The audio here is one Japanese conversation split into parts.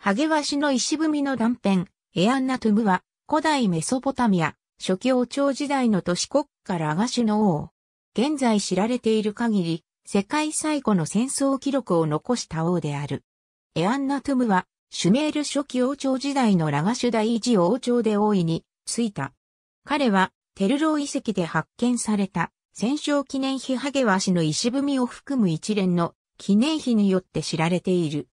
ハゲワシの石踏みの断片、エアンナトゥムは、古代メソポタミア、初期王朝時代の都市国家ラガシュの王。現在知られている限り、世界最古の戦争記録を残した王である。エアンナトゥムは、シュメール初期王朝時代のラガシュ第一王朝で王位についた。彼は、テルロー遺跡で発見された、戦勝記念碑ハゲワシの石踏みを含む一連の記念碑によって知られている。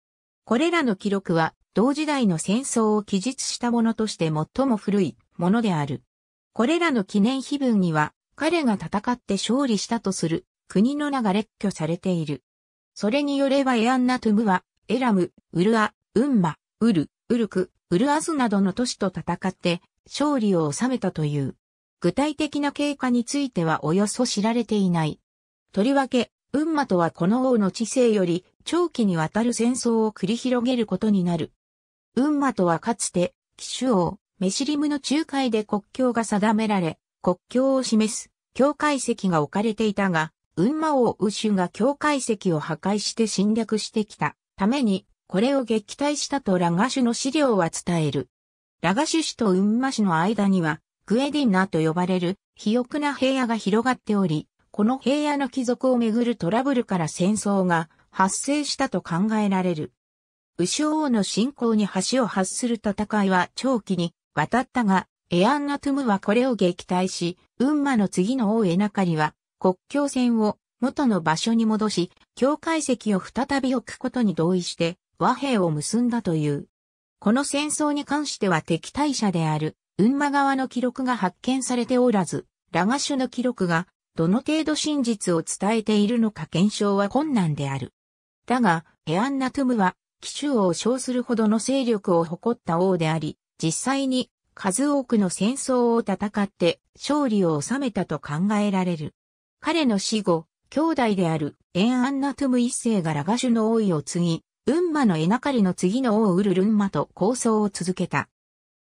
これらの記録は同時代の戦争を記述したものとして最も古いものである。これらの記念碑文には彼が戦って勝利したとする国の名が列挙されている。それによればエアンナトゥムはエラム、ウルア、ウンマ、ウル、ウルク、ウルアズなどの都市と戦って勝利を収めたという。具体的な経過についてはおよそ知られていない。とりわけ、ウンマとはこの王の知性より長期にわたる戦争を繰り広げることになる。ウンマとはかつて、騎手王、メシリムの仲介で国境が定められ、国境を示す境界石が置かれていたが、ウンマ王ウシュが境界石を破壊して侵略してきたために、これを撃退したとラガシュの資料は伝える。ラガシュ氏とウンマ氏の間には、グエディナと呼ばれる肥沃な平野が広がっており、この平野の貴族をめぐるトラブルから戦争が発生したと考えられる。右将王の信仰に橋を発する戦いは長期に渡ったが、エアンナトゥムはこれを撃退し、運馬の次の王エナカリは国境線を元の場所に戻し、境界石を再び置くことに同意して和平を結んだという。この戦争に関しては敵対者である、運馬側の記録が発見されておらず、ラガシュの記録がどの程度真実を伝えているのか検証は困難である。だが、ヘアンナトゥムは、騎手王を称するほどの勢力を誇った王であり、実際に数多くの戦争を戦って勝利を収めたと考えられる。彼の死後、兄弟であるエン・アンナトゥム一世がラガシュの王位を継ぎ、ウンマのエナカリの次の王ウルルンマと構想を続けた。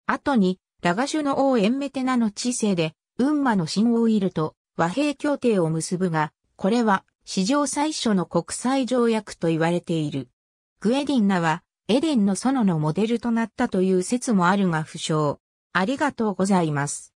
後に、ラガシュの王エンメテナの知性で、ウンマの新王いると和平協定を結ぶが、これは史上最初の国際条約と言われている。グエディンナはエデンの園のモデルとなったという説もあるが不詳。ありがとうございます。